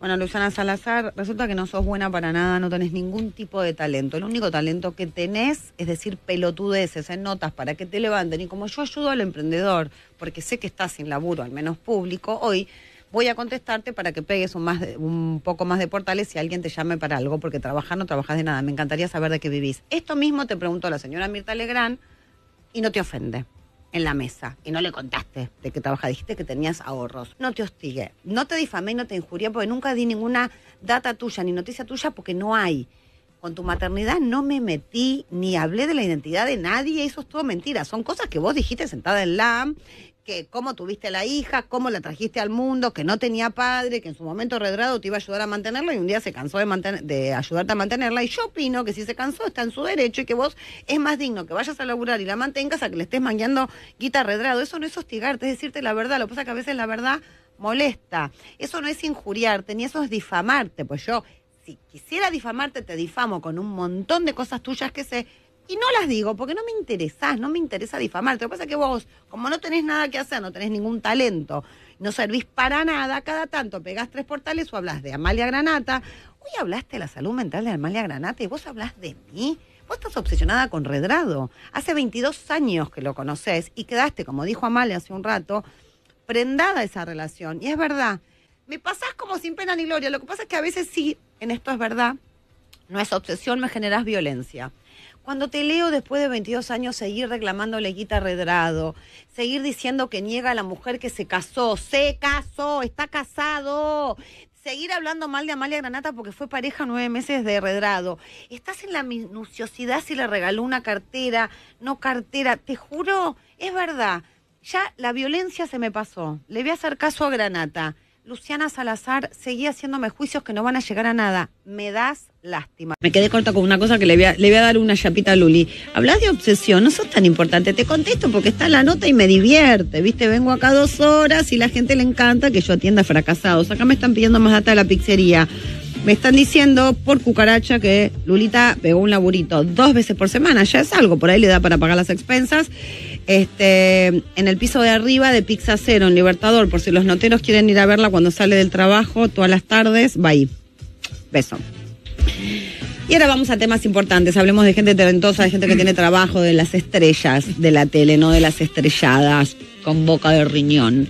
Bueno, Luciana Salazar, resulta que no sos buena para nada, no tenés ningún tipo de talento. El único talento que tenés es decir pelotudeces en ¿eh? notas para que te levanten. Y como yo ayudo al emprendedor, porque sé que estás sin laburo, al menos público, hoy voy a contestarte para que pegues un, más un poco más de portales si alguien te llame para algo, porque trabajar no trabajas de nada. Me encantaría saber de qué vivís. Esto mismo te preguntó la señora Mirta Legrand y no te ofende en la mesa y no le contaste de que trabaja dijiste que tenías ahorros. No te hostigue no te difamé, no te injurié porque nunca di ninguna data tuya ni noticia tuya porque no hay. Con tu maternidad no me metí ni hablé de la identidad de nadie, eso es todo mentira. Son cosas que vos dijiste sentada en la que cómo tuviste la hija, cómo la trajiste al mundo, que no tenía padre, que en su momento Redrado te iba a ayudar a mantenerla y un día se cansó de, ayudarte a mantenerla. Y yo opino que si se cansó está en su derecho y que vos es más digno que vayas a laburar y la mantengas a que le estés mangueando guita Redrado. Eso no es hostigarte, es decirte la verdad. Lo que pasa es que a veces la verdad molesta. Eso no es injuriarte, ni eso es difamarte. Pues yo, si quisiera difamarte, te difamo con un montón de cosas tuyas que se y no las digo porque no me interesas, no me interesa difamarte. Lo que pasa es que vos, como no tenés nada que hacer, no tenés ningún talento, no servís para nada, cada tanto pegás tres portales o hablas de Amalia Granata. Hoy hablaste de la salud mental de Amalia Granata y vos hablas de mí. Vos estás obsesionada con Redrado. Hace 22 años que lo conoces y quedaste, como dijo Amalia hace un rato, prendada a esa relación. Y es verdad, me pasás como sin pena ni gloria. Lo que pasa es que a veces sí, en esto es verdad, no es obsesión, me generás violencia. Cuando te leo después de 22 años seguir reclamando guita redrado, seguir diciendo que niega a la mujer que se casó, se casó, está casado, seguir hablando mal de Amalia Granata porque fue pareja nueve meses de redrado. Estás en la minuciosidad si le regaló una cartera, no cartera. Te juro, es verdad. Ya la violencia se me pasó. Le voy a hacer caso a Granata. Luciana Salazar, seguía haciéndome juicios que no van a llegar a nada. Me das lástima. Me quedé corta con una cosa que le voy a, dar una chapita a Luli. Hablas de obsesión, no sos tan importante. Te contesto porque está la nota y me divierte. Viste, vengo acá dos horas y la gente le encanta que yo atienda fracasados. Acá me están pidiendo más data de la pizzería. Me están diciendo por cucaracha que Lulita pegó un laburito dos veces por semana, ya es algo, por ahí le da para pagar las expensas. Este, en el piso de arriba de Pizza Cero, en Libertador, por si los noteros quieren ir a verla cuando sale del trabajo, todas las tardes, va ahí. Beso. Y ahora vamos a temas importantes. Hablemos de gente talentosa, de gente que tiene trabajo, de las estrellas de la tele, no de las estrelladas con boca de riñón.